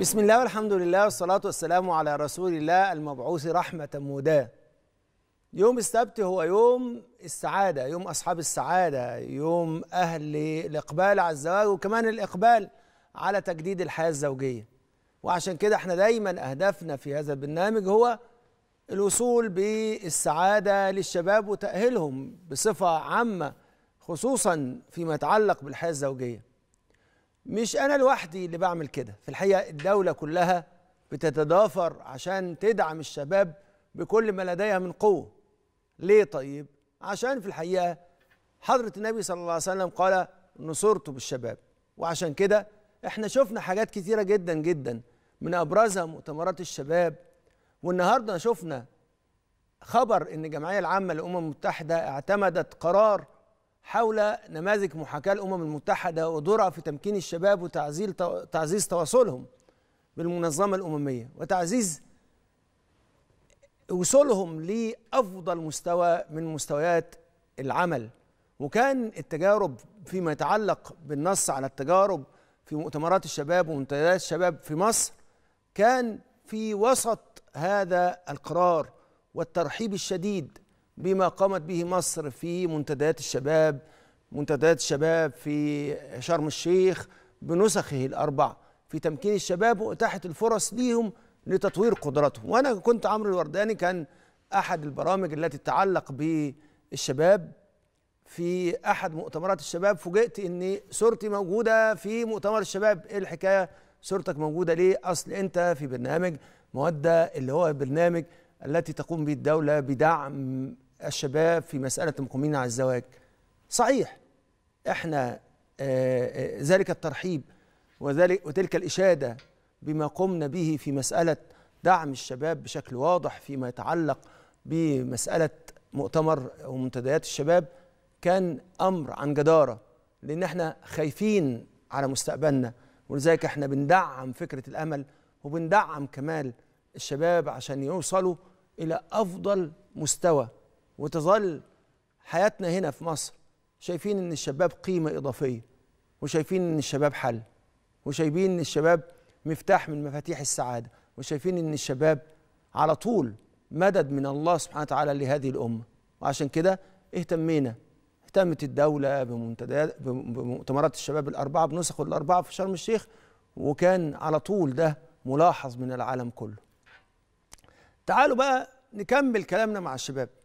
بسم الله والحمد لله والصلاة والسلام على رسول الله المبعوث رحمة مودا يوم السبت هو يوم السعادة يوم أصحاب السعادة يوم أهل الإقبال على الزواج وكمان الإقبال على تجديد الحياة الزوجية وعشان كده احنا دايما أهدافنا في هذا البرنامج هو الوصول بالسعادة للشباب وتأهيلهم بصفة عامة خصوصا فيما يتعلق بالحياة الزوجية مش انا لوحدي اللي بعمل كده في الحقيقه الدوله كلها بتتدافر عشان تدعم الشباب بكل ما لديها من قوه ليه طيب عشان في الحقيقه حضره النبي صلى الله عليه وسلم قال نصرت بالشباب وعشان كده احنا شفنا حاجات كتيره جدا جدا من ابرزها مؤتمرات الشباب والنهارده شفنا خبر ان الجمعيه العامه للامم المتحده اعتمدت قرار حول نماذج محاكاة الأمم المتحدة ودورها في تمكين الشباب وتعزيز تعزيز تواصلهم بالمنظمة الأممية وتعزيز وصولهم لأفضل مستوى من مستويات العمل وكان التجارب فيما يتعلق بالنص على التجارب في مؤتمرات الشباب ومنتديات الشباب في مصر كان في وسط هذا القرار والترحيب الشديد بما قامت به مصر في منتديات الشباب منتديات الشباب في شرم الشيخ بنسخه الأربع في تمكين الشباب وإتاحة الفرص ليهم لتطوير قدراتهم وأنا كنت عمرو الورداني كان أحد البرامج التي تتعلق بالشباب في أحد مؤتمرات الشباب فوجئت أن صورتي موجودة في مؤتمر الشباب إيه الحكاية صورتك موجودة ليه أصل أنت في برنامج مودة اللي هو برنامج التي تقوم به الدولة بدعم الشباب في مسألة المقيمين على الزواج صحيح احنا آه، آه، ذلك الترحيب وذلك وتلك الإشادة بما قمنا به في مسألة دعم الشباب بشكل واضح فيما يتعلق بمسألة مؤتمر ومنتديات الشباب كان أمر عن جدارة لأن احنا خايفين على مستقبلنا ولذلك احنا بندعم فكرة الأمل وبندعم كمال الشباب عشان يوصلوا الى افضل مستوى وتظل حياتنا هنا في مصر شايفين ان الشباب قيمه اضافيه وشايفين ان الشباب حل وشايفين ان الشباب مفتاح من مفاتيح السعاده وشايفين ان الشباب على طول مدد من الله سبحانه وتعالى لهذه الامه وعشان كده اهتمينا اهتمت الدوله بمنتديات بمؤتمرات الشباب الاربعه بنسخه الاربعه في شرم الشيخ وكان على طول ده ملاحظ من العالم كله تعالوا بقى نكمل كلامنا مع الشباب